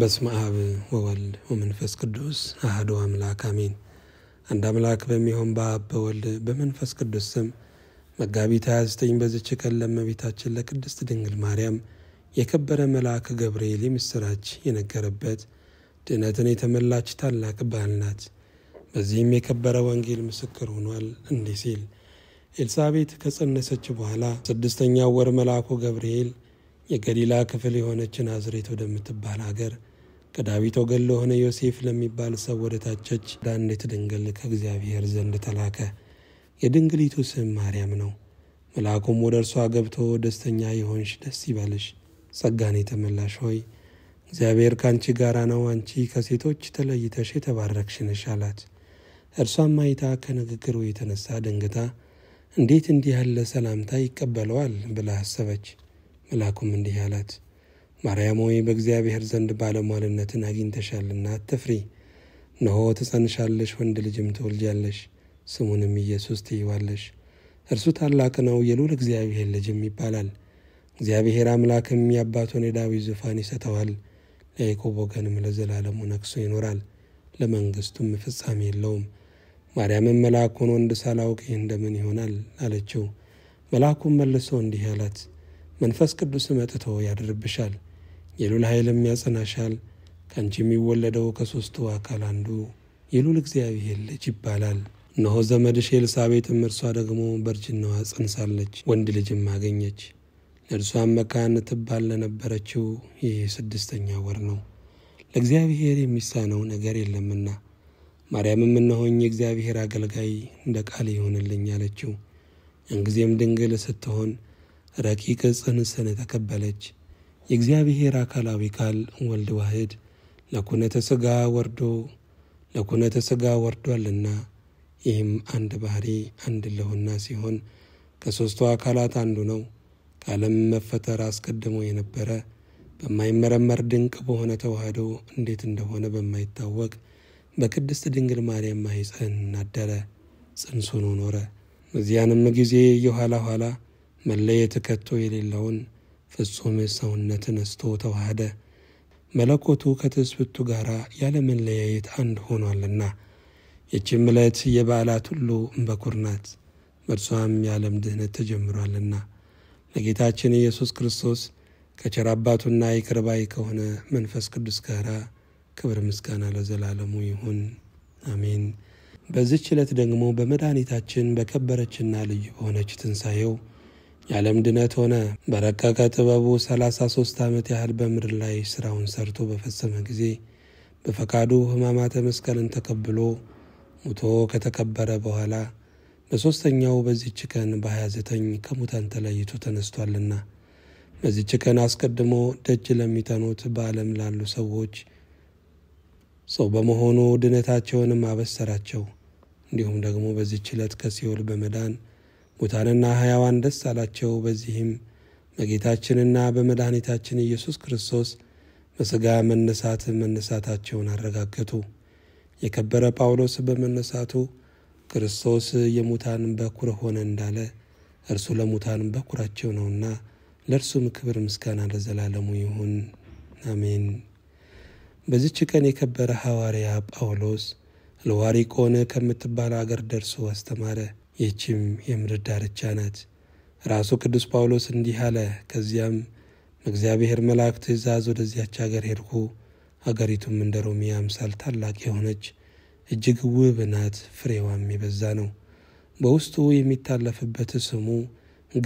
በስመ አብ ወወልድ ወመንፈስ ቅዱስ አህዶ አምላክ አሜን። አንድ አምላክ በሚሆን በአብ በወልድ በመንፈስ ቅዱስ ስም መጋቢት 29 በዝች ቀን ለመቤታችን ለቅድስት ድንግል ማርያም የከበረ መልአክ ገብርኤል የምስራች የነገረበት ድነትን የተመላች ታላቅ በዓል ናት። በዚህም የከበረ ወንጌል ምስክር ሆኗል እንዲህ ሲል ኤልሳቤት ከጸነሰች በኋላ ስድስተኛው ወር መልአኩ ገብርኤል የገሊላ ክፍል የሆነች ናዝሬት ወደምትባል አገር ከዳዊት ወገን ለሆነ ዮሴፍ ለሚባል ሰው ወደ ታጨች ዳንዴት ድንግል ከእግዚአብሔር ዘንድ ተላከ። የድንግሊቱ ስም ማርያም ነው። መልአኩም ወደ እርሷ ገብቶ ደስተኛ የሆንሽ ደስ ይበልሽ፣ ጸጋን የተመላሽ ሆይ እግዚአብሔር ከአንቺ ጋራ ነው፣ አንቺ ከሴቶች ተለይተሽ የተባረክሽ ነሽ አላት። እርሷም አይታ ከንግግሩ የተነሳ ደንግታ እንዴት እንዲህ ያለ ሰላምታ ይቀበለዋል ብላ አሰበች። መልአኩም እንዲህ አላት፣ ማርያም ሆይ በእግዚአብሔር ዘንድ ባለሟልነትን አግኝተሻልና አትፍሪ። እነሆ ትጸንሻለሽ፣ ወንድ ልጅም ትወልጃለሽ፣ ስሙንም ኢየሱስ ትይዋለሽ። እርሱ ታላቅ ነው፣ የልዑል እግዚአብሔር ልጅም ይባላል። እግዚአብሔር አምላክም የአባቱን የዳዊት ዙፋን ይሰጠዋል፣ ለያዕቆብ ወገንም ለዘላለሙ ነግሶ ይኖራል፣ ለመንግሥቱም ፍጻሜ የለውም። ማርያምም መልአኩን ወንድ ሳላውቅ ይህ እንደምን ይሆናል አለችው። መልአኩም መልሶ እንዲህ አላት መንፈስ ቅዱስ መጥቶ ያድርብሻል፣ የሉል ኃይልም ያጸናሻል። ከአንቺ የሚወለደው ከሦስቱ አካል አንዱ የሉል እግዚአብሔር ልጅ ይባላል። እነሆ ዘመድሽ ኤልሳቤጥም እርሷ ደግሞ በእርጅናዋ ጸንሳለች፣ ወንድ ልጅም አገኘች። ለእርሷም መካን ትባል ለነበረችው ይህ ስድስተኛ ወር ነው፣ ለእግዚአብሔር የሚሳነው ነገር የለምና። ማርያምም እነሆኝ የእግዚአብሔር አገልጋይ እንደ ቃል ይሆንልኝ አለችው። እንጊዜም ድንግል ስትሆን ረቂቅ ጽንስን ተቀበለች። የእግዚአብሔር አካላዊ ቃል ወልድ ዋህድ ለኩነተ ሥጋ ወርዶ ለኩነተ ሥጋ ወርዷልና ይህም አንድ ባህሪ አንድ ለሆና ሲሆን ከሦስቱ አካላት አንዱ ነው። ከዓለም መፈጠር አስቀድሞ የነበረ በማይመረመር ድንቅ በሆነ ተዋህዶ እንዴት እንደሆነ በማይታወቅ በቅድስት ድንግል ማርያም ማኅፀን አደረ፣ ጽንሱን ኖረ። በዚያንም ጊዜ የኋላ ኋላ መለየት ከቶ የሌለውን ፍጹም ሰውነት እስቶ ተዋህደ። መለኮቱ ከትስብቱ ጋር ያለ መለያየት አንድ ሆኗልና ይህችም ዕለት የበዓላት ሁሉ በኩር ናት። በእርሷም የዓለም ድህነት ተጀምሯልና ለጌታችን ኢየሱስ ክርስቶስ ከቸር አባቱና ይቅር ባይ ከሆነ መንፈስ ቅዱስ ጋር ክብር ምስጋና ለዘላለሙ ይሁን፣ አሜን። በዚች ዕለት ደግሞ በመድኃኒታችን በከበረችና ልዩ በሆነች ትንሣኤው የዓለም ድነት ሆነ። በረቀቀ ጥበቡ 33 ዓመት ያህል በምድር ላይ ሥራውን ሰርቶ በፈጸመ ጊዜ በፈቃዱ ሕማማተ መስቀልን ተቀብሎ ሙቶ ከተቀበረ በኋላ በሦስተኛው በዚች ቀን በ29 ከሙታን ተለይቶ ተነስቷልና በዚች ቀን አስቀድሞ ደጅ ለሚጠኑት በዓለም ላሉ ሰዎች ሰው በመሆኑ ድነታቸውንም አበሰራቸው። እንዲሁም ደግሞ በዚች ዕለት ከሲኦል በመዳን ሙታንና ሕያዋን ደስ አላቸው። በዚህም በጌታችንና በመድኃኒታችን ኢየሱስ ክርስቶስ በሥጋ መነሳት መነሳታቸውን አረጋገጡ። የከበረ ጳውሎስ በመነሳቱ ክርስቶስ የሙታን በኩር ሆነ እንዳለ እርሱ ለሙታን በኩራቸው ነውና ለእርሱም ክብር ምስጋና ለዘላለሙ ይሁን አሜን። በዚች ቀን የከበረ ሐዋርያ ጳውሎስ ለዋሪቆን ከምትባል አገር ደርሶ አስተማረ። ይህችም የምድር ዳርቻ ናት። ራሱ ቅዱስ ጳውሎስ እንዲህ አለ። ከዚያም በእግዚአብሔር መልአክ ትእዛዝ ወደዚያች አገር ሄድኩ። አገሪቱም እንደ ሮሚያ አምሳል ታላቅ የሆነች እጅግ ውብ ናት፣ ፍሬዋም የበዛ ነው። በውስጡ የሚታለፍበት ስሙ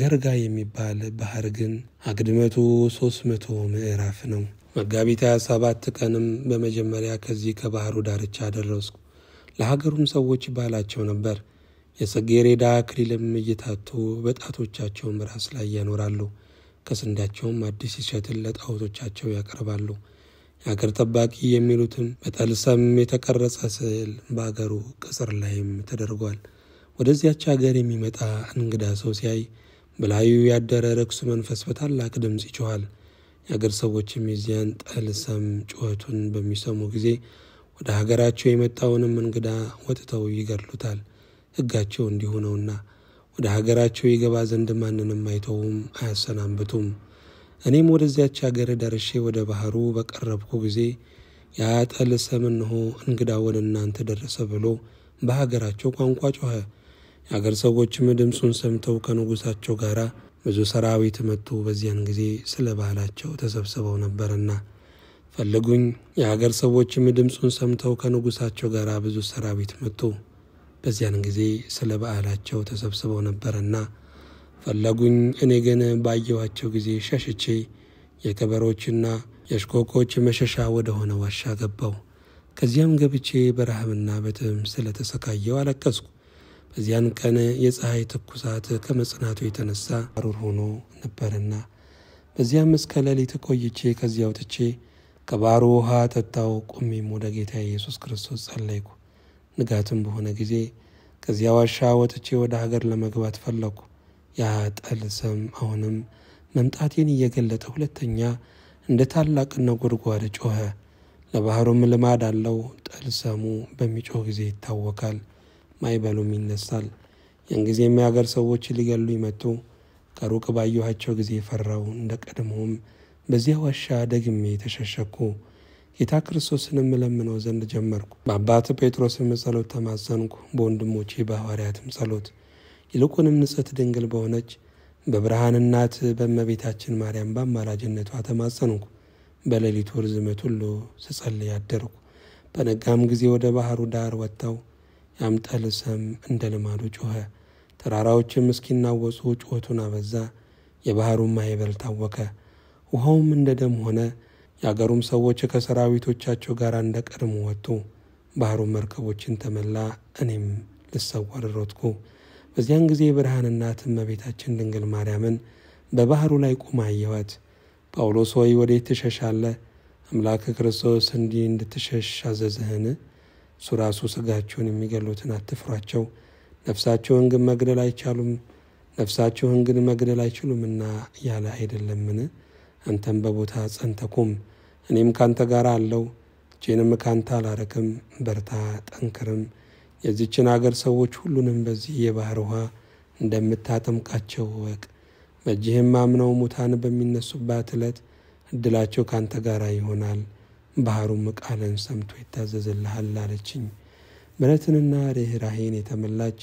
ገርጋ የሚባል ባህር ግን አግድመቱ ሶስት መቶ ምዕራፍ ነው። መጋቢት 27 ቀንም በመጀመሪያ ከዚህ ከባህሩ ዳርቻ ደረስኩ። ለሀገሩም ሰዎች ባላቸው ነበር የጽጌረዳ አክሊልም እየታቱ በጣቶቻቸውም ራስ ላይ ያኖራሉ። ከስንዴያቸውም አዲስ ይሸትል ለጣዖቶቻቸው ያቀርባሉ። የአገር ጠባቂ የሚሉትም በጠልሰም የተቀረጸ ስዕል በአገሩ ቅጽር ላይም ተደርጓል። ወደዚያች አገር የሚመጣ እንግዳ ሰው ሲያይ በላዩ ያደረ ርኩስ መንፈስ በታላቅ ድምፅ ይጮኋል። የአገር ሰዎችም የዚያን ጠልሰም ጩኸቱን በሚሰሙ ጊዜ ወደ ሀገራቸው የመጣውንም እንግዳ ወጥተው ይገድሉታል። ሕጋቸው እንዲሁ ነውና ወደ ሀገራቸው የገባ ዘንድ ማንንም አይተውም አያሰናብቱም። እኔም ወደዚያች አገር ደርሼ ወደ ባህሩ በቀረብኩ ጊዜ የአጠል ጠል ሰም እንግዳ ወደ እናንተ ደረሰ ብሎ በሀገራቸው ቋንቋ ጮኸ። የአገር ሰዎችም ድምፁን ሰምተው ከንጉሳቸው ጋር ብዙ ሰራዊት መጡ። በዚያን ጊዜ ስለ ባህላቸው ተሰብስበው ነበርና ፈልጉኝ የአገር ሰዎችም ድምፁን ሰምተው ከንጉሳቸው ጋር ብዙ ሰራዊት መጡ። በዚያን ጊዜ ስለ በዓላቸው ተሰብስበው ነበርና ፈለጉኝ። እኔ ግን ባየኋቸው ጊዜ ሸሽቼ የከበሮችና የሽኮኮች መሸሻ ወደ ሆነ ዋሻ ገባው። ከዚያም ገብቼ በረሃብና በጥም ስለተሰቃየው አለቀስኩ። በዚያን ቀን የፀሐይ ትኩሳት ከመጽናቱ የተነሳ አሩር ሆኖ ነበርና በዚያም እስከ ሌሊት ቆይቼ ከዚያ አውጥቼ ከባሕሩ ውሃ ጠጣው። ቁሜም ወደ ጌታ ኢየሱስ ክርስቶስ ጸለይኩ። ንጋትም በሆነ ጊዜ ከዚያ ዋሻ ወጥቼ ወደ ሀገር ለመግባት ፈለግኩ። ያ ጠል ሰም አሁንም መምጣቴን እየገለጠ ሁለተኛ እንደ ታላቅ ነጎድጓድ ጮኸ። ለባህሩም ልማድ አለው። ጠል ሰሙ በሚጮህ ጊዜ ይታወካል፣ ማይበሉም ይነሳል። ያን ጊዜ የሚያገር ሰዎች ሊገሉ ይመጡ። ከሩቅ ባየኋቸው ጊዜ ፈራው። እንደ ቀድሞውም በዚያ ዋሻ ደግሜ ተሸሸኩ። ጌታ ክርስቶስን የምለምነው ዘንድ ጀመርኩ። በአባት ጴጥሮስም ጸሎት ተማጸንኩ፣ በወንድሞቼ በሐዋርያትም ጸሎት፣ ይልቁንም ንጽሕት ድንግል በሆነች በብርሃን እናት በእመቤታችን ማርያም በአማላጅነቷ ተማጸንኩ። በሌሊቱ ርዝመት ሁሉ ስጸልይ አደርኩ። በነጋም ጊዜ ወደ ባህሩ ዳር ወጥተው ያምጠል ሰም እንደ ልማዱ ጮኸ። ተራራዎችም እስኪናወጹ ጩኸቱን አበዛ። የባህሩም ማዕበል ታወከ። ውሃውም እንደ ደም ሆነ። የአገሩም ሰዎች ከሰራዊቶቻቸው ጋር እንደ ቀድሞ ወጡ። ባህሩ መርከቦችን ተመላ፣ እኔም ልሰወር ሮጥኩ። በዚያን ጊዜ ብርሃን እናት እመቤታችን ድንግል ማርያምን በባህሩ ላይ ቁማ አየኋት። ጳውሎስ ሆይ ወዴት ትሸሻለ? አምላክ ክርስቶስ እንዲህ እንድትሸሽ አዘዘህን? እሱ ራሱ ስጋችሁን የሚገሉትን አትፍሯቸው፣ ነፍሳችሁን ግን መግደል አይቻሉም ነፍሳችሁን ግን መግደል አይችሉምና ያለ አይደለምን? አንተም በቦታ ጸንተ ቁም፣ እኔም ካንተ ጋር አለው። እጄንም ካንተ አላረክም በርታ ጠንክርም። የዚችን አገር ሰዎች ሁሉንም በዚህ የባህር ውሃ እንደምታጠምቃቸው እወቅ። በእጅህም አምነው ሙታን በሚነሱባት ዕለት እድላቸው ካንተ ጋር ይሆናል። ባህሩም ቃልን ሰምቶ ይታዘዝልሃል አለችኝ። ምሕረትንና ርኅራኄን የተመላች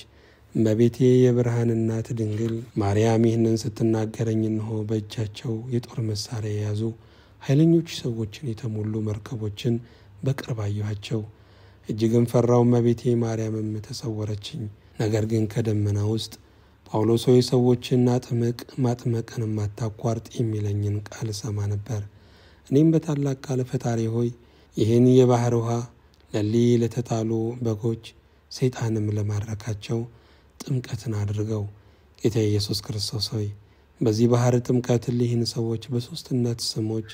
እመቤቴ የብርሃን እናት ድንግል ማርያም ይህንን ስትናገረኝ እንሆ በእጃቸው የጦር መሳሪያ የያዙ ኃይለኞች ሰዎችን የተሞሉ መርከቦችን በቅርብ አየኋቸው። እጅግም ፈራው። እመቤቴ ማርያምም ተሰወረችኝ። ነገር ግን ከደመና ውስጥ ጳውሎስ ሆይ ሰዎችን አጥምቅ፣ ማጥመቅን ማታቋርጥ የሚለኝን ቃል ሰማ ነበር። እኔም በታላቅ ቃል ፈጣሪ ሆይ ይህን የባህር ውሃ ለሊ ለተጣሉ በጎች ሰይጣንም ለማረካቸው ጥምቀትን አድርገው ጌታ ኢየሱስ ክርስቶስ ሆይ በዚህ ባህር ጥምቀት ልህን ሰዎች በሦስትነት ስሞች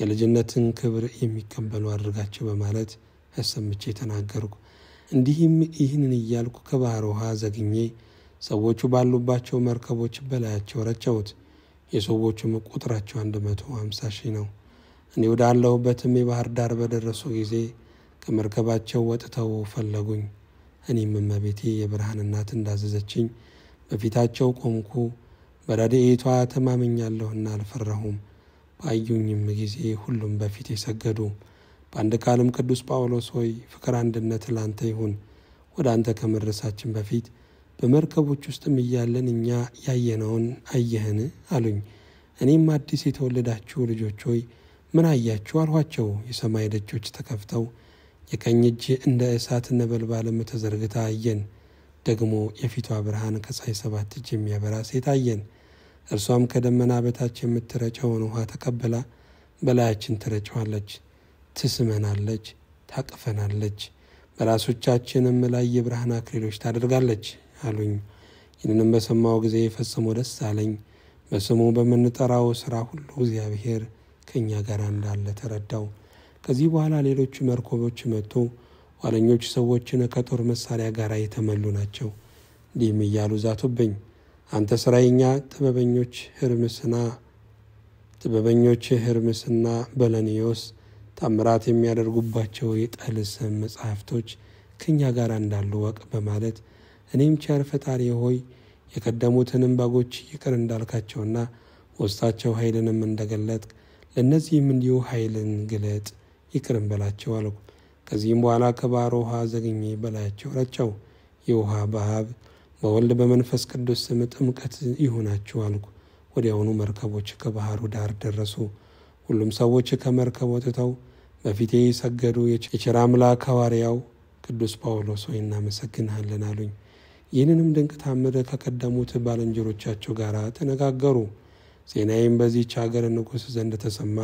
የልጅነትን ክብር የሚቀበሉ አድርጋቸው በማለት አሰምቼ ተናገርኩ። እንዲህም ይህንን እያልኩ ከባህር ውሃ ዘግኜ ሰዎቹ ባሉባቸው መርከቦች በላያቸው ረጨሁት። የሰዎቹም ቁጥራቸው 150 ሺህ ነው። እኔ ወዳለሁበትም የባህር ዳር በደረሱ ጊዜ ከመርከባቸው ወጥተው ፈለጉኝ። እኔም እመቤቴ የብርሃን እናት እንዳዘዘችኝ በፊታቸው ቆምኩ። በረድኤቷ ተማመኛለሁና አልፈራሁም። ባዩኝም ጊዜ ሁሉም በፊት የሰገዱ በአንድ ቃልም ቅዱስ ጳውሎስ ሆይ ፍቅር አንድነት ላንተ ይሁን። ወደ አንተ ከመድረሳችን በፊት በመርከቦች ውስጥም እያለን እኛ ያየነውን አየህን አሉኝ። እኔም አዲስ የተወለዳችሁ ልጆች ሆይ ምን አያችሁ አልኋቸው። የሰማይ ደጆች ተከፍተው የቀኝ እጅ እንደ እሳት ነበልባልም ተዘርግታ አየን። ደግሞ የፊቷ ብርሃን ከፀሐይ ሰባት እጅ የሚያበራ ሴት አየን። እርሷም ከደመና በታች የምትረጨውን ውሃ ተቀብላ በላያችን ትረጨዋለች፣ ትስመናለች፣ ታቅፈናለች፣ በራሶቻችንም ላይ የብርሃን አክሊሎች ታደርጋለች አሉኝ። ይህንንም በሰማው ጊዜ ፈጽሞ ደስ አለኝ። በስሙ በምንጠራው ስራ ሁሉ እግዚአብሔር ከእኛ ጋር እንዳለ ተረዳው። ከዚህ በኋላ ሌሎቹ መርከቦች መጡ። ዋለኞቹ ሰዎችን ከጦር መሳሪያ ጋር የተመሉ ናቸው። እንዲህም እያሉ ዛቱብኝ፣ አንተ ስራይኛ ጥበበኞች ህርምስና ጥበበኞች ህርምስና በለኒዮስ ታምራት የሚያደርጉባቸው የጠል ስም ከእኛ ጋር እንዳሉ ወቅ በማለት እኔም ቸር ፈጣሪ ሆይ የቀደሙትንም በጎች ይቅር እንዳልካቸውና ውስጣቸው ኃይልንም እንደገለጥ ለእነዚህም እንዲሁ ኃይልን ግለጥ ይቅርም በላቸው አልኩ። ከዚህም በኋላ ከባሕር ውሃ ዘግኜ በላያቸው ረጨው። የውሃ በአብ በወልድ በመንፈስ ቅዱስ ስም ጥምቀት ይሁናችሁ አልኩ። ወዲያውኑ መርከቦች ከባህሩ ዳር ደረሱ። ሁሉም ሰዎች ከመርከብ ወጥተው በፊቴ የሰገዱ የቸር አምላክ ሐዋርያው ቅዱስ ጳውሎስ ሆይ እናመሰግንሃለን አሉኝ። ይህንንም ድንቅ ታምር ከቀደሙት ባልንጀሮቻቸው ጋር ተነጋገሩ። ዜናዬም በዚህች አገር ንጉሥ ዘንድ ተሰማ።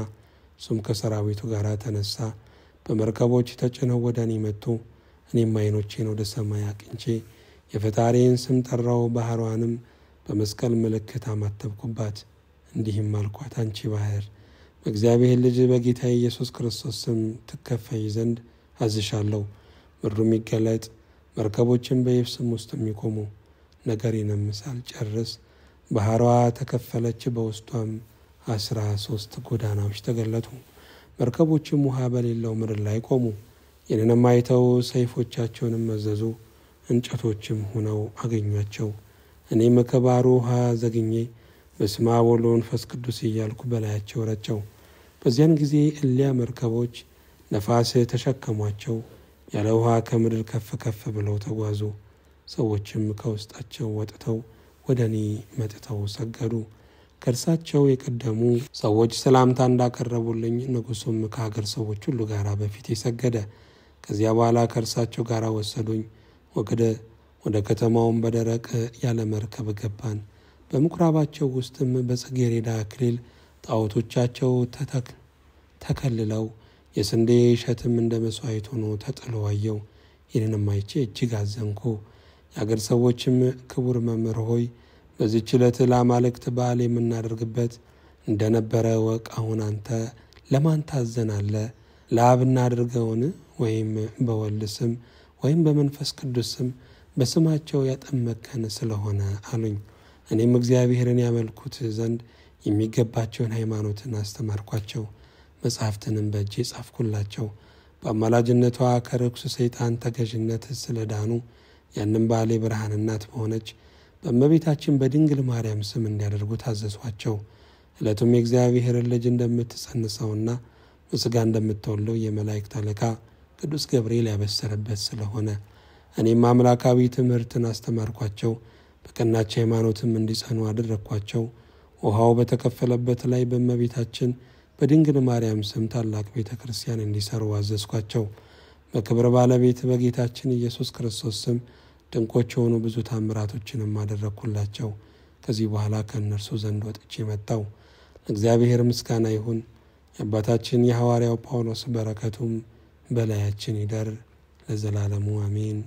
እሱም ከሰራዊቱ ጋር ተነሳ። በመርከቦች ተጭነው ወደ እኔ መጡ። እኔም አይኖቼን ወደ ሰማይ አቅንቼ የፈጣሪን ስም ጠራው። ባህሯንም በመስቀል ምልክት አማተብኩባት። እንዲህም አልኳት፣ አንቺ ባህር በእግዚአብሔር ልጅ በጌታ ኢየሱስ ክርስቶስ ስም ትከፈይ ዘንድ አዝሻለሁ። ምድሩም ይገለጥ፣ መርከቦችን በየብስም ውስጥ የሚቆሙ ይነምሳል። ጨርስ ባህሯ ተከፈለች፣ በውስጧም አስራ ሶስት ጎዳናዎች ተገለጡ። መርከቦችም ውሃ በሌለው ምድር ላይ ቆሙ። ይህንንም አይተው ሰይፎቻቸውንም መዘዙ፣ እንጨቶችም ሆነው አገኟቸው። እኔም ከባሕሩ ውሃ ዘግኜ በስመ አብ ወወልድ ወመንፈስ ቅዱስ እያልኩ በላያቸው ረጨው። በዚያን ጊዜ እሊያ መርከቦች ነፋስ ተሸከሟቸው፣ ያለ ውሃ ከምድር ከፍ ከፍ ብለው ተጓዙ። ሰዎችም ከውስጣቸው ወጥተው ወደ እኔ መጥተው ሰገዱ። ከእርሳቸው የቀደሙ ሰዎች ሰላምታ እንዳቀረቡልኝ ንጉሱም ከሀገር ሰዎች ሁሉ ጋር በፊት የሰገደ ከዚያ በኋላ ከእርሳቸው ጋር ወሰዱኝ። ወገደ ወደ ከተማውም በደረቅ ያለ መርከብ ገባን። በምኩራባቸው ውስጥም በጽጌረዳ አክሊል ጣዖቶቻቸው ተከልለው የስንዴ እሸትም እንደ መሥዋዕት ሆኖ ተጥሎ አየው። ይህንም አይቼ እጅግ አዘንኩ። የአገር ሰዎችም ክቡር መምህር ሆይ በዚህ ዕለት ለአማልክት በዓል የምናደርግበት እንደነበረ ወቅ አሁን አንተ ለማን ታዘናለ? ለአብ እናድርገውን ወይም በወልድ ስም ወይም በመንፈስ ቅዱስ ስም በስማቸው ያጠመከን ስለሆነ አሉኝ። እኔም እግዚአብሔርን ያመልኩት ዘንድ የሚገባቸውን ሃይማኖትን አስተማርኳቸው፣ መጽሐፍትንም በእጄ ጻፍኩላቸው። በአማላጅነቷ ከርኩስ ሰይጣን ተገዥነት ስለዳኑ ያንም ባሌ ብርሃን እናት በሆነች በእመቤታችን በድንግል ማርያም ስም እንዲያደርጉ ታዘዟቸው። ዕለቱም የእግዚአብሔርን ልጅ እንደምትጸንሰውና በሥጋ እንደምትወልደው የመላእክት አለቃ ቅዱስ ገብርኤል ያበሰረበት ስለሆነ እኔም አምላካዊ ትምህርትን አስተማርኳቸው፣ በቀናች ሃይማኖትም እንዲጸኑ አደረግኳቸው። ውሃው በተከፈለበት ላይ በእመቤታችን በድንግል ማርያም ስም ታላቅ ቤተ ክርስቲያን እንዲሰሩ አዘዝኳቸው። በክብር ባለቤት በጌታችን ኢየሱስ ክርስቶስ ስም ድንቆች የሆኑ ብዙ ታምራቶችንም አደረግኩላቸው። ከዚህ በኋላ ከእነርሱ ዘንድ ወጥቼ መጣው። ለእግዚአብሔር ምስጋና ይሁን። የአባታችን የሐዋርያው ጳውሎስ በረከቱም በላያችን ይደር ለዘላለሙ አሜን።